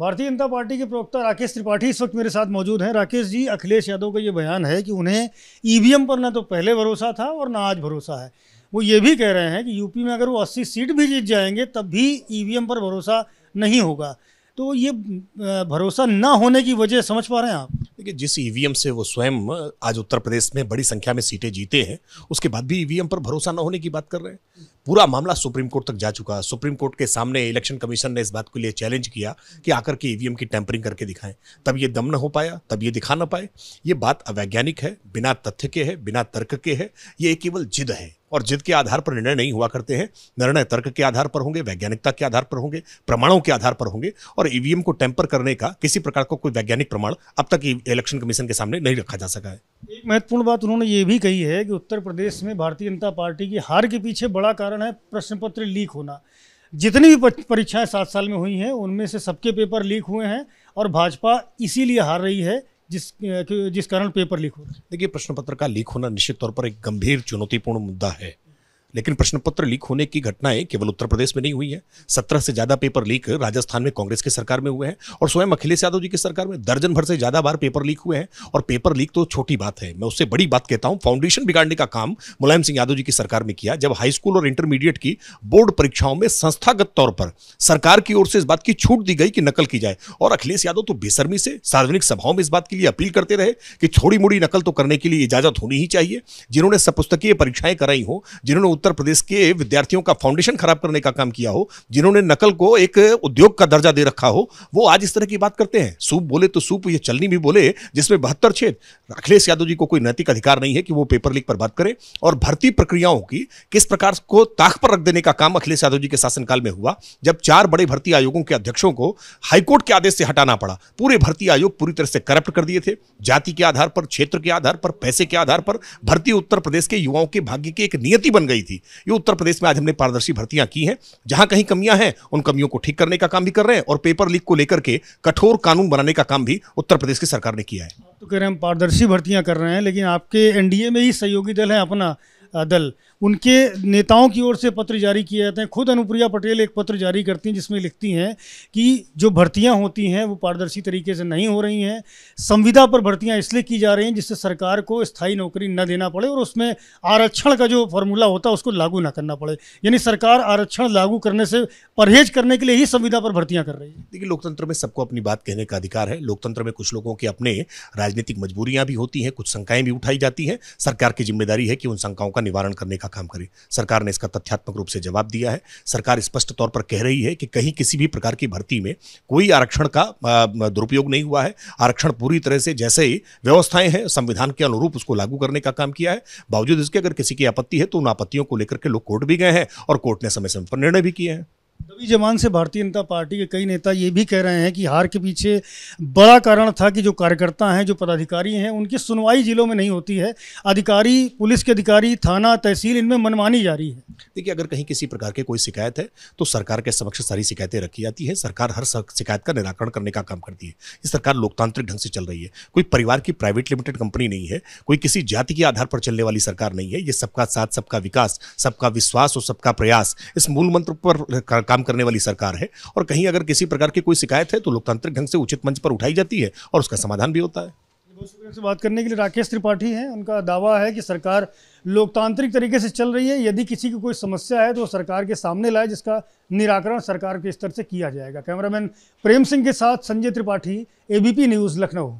भारतीय जनता पार्टी के प्रवक्ता राकेश त्रिपाठी इस वक्त मेरे साथ मौजूद हैं राकेश जी अखिलेश यादव का ये बयान है कि उन्हें ईवीएम e पर ना तो पहले भरोसा था और ना आज भरोसा है वो ये भी कह रहे हैं कि यूपी में अगर वो 80 सीट भी जीत जाएंगे तब भी ईवीएम e पर भरोसा नहीं होगा तो ये भरोसा ना होने की वजह समझ पा रहे हैं आप देखिए जिस ईवीएम से वो स्वयं आज उत्तर प्रदेश में बड़ी संख्या में सीटें जीते हैं उसके बाद भी ईवीएम पर भरोसा न होने की बात कर रहे हैं पूरा मामला सुप्रीम कोर्ट तक जा चुका है सुप्रीम कोर्ट के सामने इलेक्शन कमीशन ने इस बात के लिए चैलेंज किया कि आकर के ईवीएम की टैंपरिंग करके दिखाएं तब ये दम न हो पाया तब ये दिखा ना पाए ये बात अवैज्ञानिक है बिना तथ्य के है बिना तर्क के है ये केवल जिद है और जिद के आधार पर निर्णय नहीं हुआ करते हैं निर्णय तर्क के आधार पर होंगे वैज्ञानिकता के आधार पर होंगे प्रमाणों के आधार पर होंगे और ईवीएम को टेम्पर करने का किसी प्रकार का को कोई वैज्ञानिक प्रमाण अब तक इलेक्शन कमीशन के सामने नहीं रखा जा सका है एक महत्वपूर्ण बात उन्होंने ये भी कही है कि उत्तर प्रदेश में भारतीय जनता पार्टी की हार के पीछे बड़ा कारण है प्रश्न पत्र लीक होना जितनी भी परीक्षाएं सात साल में हुई हैं उनमें से सबके पेपर लीक हुए हैं और भाजपा इसीलिए हार रही है जिस जिस कारण पेपर लीक हो देखिए प्रश्न पत्र का लीक होना निश्चित तौर पर एक गंभीर चुनौतीपूर्ण मुद्दा है लेकिन प्रश्न पत्र लीक होने की घटनाएं केवल उत्तर प्रदेश में नहीं हुई है सत्रह से ज्यादा पेपर लीक राजस्थान में कांग्रेस की सरकार में हुए हैं और स्वयं अखिलेश यादव जी की सरकार में दर्जन भर से ज्यादा बार पेपर लीक हुए हैं और पेपर लीक तो छोटी बात है मैं उससे बड़ी बात कहता हूं फाउंडेशन बिगाड़ने का काम मुलायम सिंह यादव जी की सरकार में किया जब हाईस्कूल और इंटरमीडिएट की बोर्ड परीक्षाओं में संस्थागत तौर पर सरकार की ओर से इस बात की छूट दी गई कि नकल की जाए और अखिलेश यादव तो बेसर्मी से सार्वजनिक सभाओं में इस बात के लिए अपील करते रहे कि छोड़ी मुड़ी नकल तो करने के लिए इजाजत होनी ही चाहिए जिन्होंने सपुस्तकीय परीक्षाएं कराई हो जिन्होंने उत्तर प्रदेश के विद्यार्थियों का फाउंडेशन खराब करने का काम किया हो जिन्होंने नकल को एक उद्योग का दर्जा दे रखा हो वो आज इस तरह की बात करते हैं सूप बोले तो सूप ये चलनी भी बोले जिसमें बहत्तर छेद अखिलेश यादव जी को कोई नैतिक अधिकार नहीं है कि वो पेपर लीक पर बात करें और भर्ती प्रक्रियाओं की किस प्रकार को ताक पर रख देने का काम अखिलेश यादव जी के शासनकाल में हुआ जब चार बड़े भर्ती आयोगों के अध्यक्षों को हाईकोर्ट के आदेश से हटाना पड़ा पूरे भर्ती आयोग पूरी तरह से करप्ट कर दिए थे जाति के आधार पर क्षेत्र के आधार पर पैसे के आधार पर भर्ती उत्तर प्रदेश के युवाओं के भाग्य की एक नियति बन गई थी थी ये उत्तर प्रदेश में आज हमने पारदर्शी भर्तियां की हैं जहां कहीं कमियां हैं उन कमियों को ठीक करने का काम भी कर रहे हैं और पेपर लीक को लेकर के कठोर कानून बनाने का काम भी उत्तर प्रदेश की सरकार ने किया है तो कह रहे हैं हम पारदर्शी भर्तियाँ कर रहे हैं लेकिन आपके एनडीए में ही सहयोगी दल है अपना दल उनके नेताओं की ओर से पत्र जारी किए जाते हैं खुद अनुप्रिया पटेल एक पत्र जारी करती हैं जिसमें लिखती हैं कि जो भर्तियां होती हैं वो पारदर्शी तरीके से नहीं हो रही हैं संविदा पर भर्तियां इसलिए की जा रही हैं जिससे सरकार को स्थायी नौकरी न देना पड़े और उसमें आरक्षण का जो फॉर्मूला होता है उसको लागू ना करना पड़े यानी सरकार आरक्षण लागू करने से परहेज करने के लिए ही संविदा पर भर्तियाँ कर रही है देखिए लोकतंत्र में सबको अपनी बात कहने का अधिकार है लोकतंत्र में कुछ लोगों के अपने राजनीतिक मजबूरियाँ भी होती हैं कुछ शंकाएँ भी उठाई जाती हैं सरकार की जिम्मेदारी है कि उन शंकाओं का निवारण करने का काम करे सरकार ने इसका तथ्यात्मक रूप से जवाब दिया है सरकार स्पष्ट तौर पर कह रही है कि कहीं किसी भी प्रकार की भर्ती में कोई आरक्षण का दुरुपयोग नहीं हुआ है आरक्षण पूरी तरह से जैसे ही व्यवस्थाएं हैं संविधान के अनुरूप उसको लागू करने का काम किया है बावजूद इसके अगर किसी की आपत्ति है तो उन आपत्तियों को लेकर के लोग कोर्ट भी गए हैं और कोर्ट ने समय समय पर निर्णय भी किए हैं दबी जमान से भारतीय जनता पार्टी के कई नेता ये भी कह रहे हैं कि हार के पीछे बड़ा कारण था कि जो कार्यकर्ता हैं जो पदाधिकारी हैं उनकी सुनवाई जिलों में नहीं होती है अधिकारी पुलिस के अधिकारी थाना तहसील इनमें मनमानी जारी है देखिए अगर कहीं किसी प्रकार की कोई शिकायत है तो सरकार के समक्ष सारी शिकायतें रखी जाती है सरकार हर शिकायत का निराकरण करने का काम करती है ये सरकार लोकतांत्रिक ढंग से चल रही है कोई परिवार की प्राइवेट लिमिटेड कंपनी नहीं है कोई किसी जाति के आधार पर चलने वाली सरकार नहीं है ये सबका साथ सबका विकास सबका विश्वास और सबका प्रयास इस मूल मंत्र पर काम करने वाली सरकार है और कहीं अगर किसी प्रकार की कोई शिकायत है तो लोकतांत्रिक ढंग से उचित मंच पर उठाई जाती है और उसका समाधान भी होता है से बात करने के लिए राकेश त्रिपाठी हैं उनका दावा है कि सरकार लोकतांत्रिक तरीके से चल रही है यदि किसी की कोई समस्या है तो सरकार के सामने लाए जिसका निराकरण सरकार के स्तर से किया जाएगा कैमरामैन प्रेम सिंह के साथ संजय त्रिपाठी एबीपी न्यूज़ लखनऊ